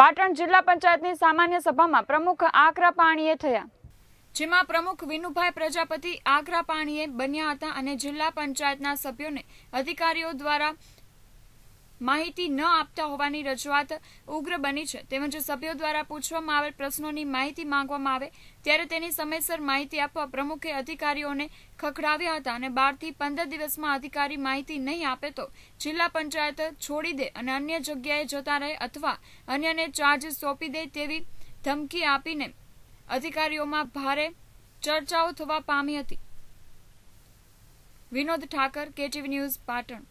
પાટણ જિલ્લા પંચાયતની સામાન્ય સભામાં પ્રમુખ આકરા પાણીએ થયા જેમાં પ્રમુખ વિનુભાઈ પ્રજાપતિ આકરા પાણીએ બન્યા હતા અને જિલ્લા પંચાયતના સભ્યોને અધિકારીઓ દ્વારા માહિતી ન આપતા હોવાની રજૂઆત ઉગ્ર બની છે તેમજ સભ્યો દ્વારા પૂછવામાં આવેલ પ્રશ્નોની માહિતી માંગવામાં આવે ત્યારે તેની સમયસર માહિતી આપવા પ્રમુખે અધિકારીઓને ખખડાવ્યા હતા અને બારથી પંદર દિવસમાં અધિકારી માહિતી નહીં આપે તો જિલ્લા પંચાયત છોડી દે અને અન્ય જગ્યાએ જતા રહે અથવા અન્યને ચાર્જ સોંપી દે તેવી ધમકી આપીને અધિકારીઓમાં ભારે ચર્ચાઓ થવા પામી હતી વિનોદ ઠાકર કેટીવી ન્યૂઝ પાટણ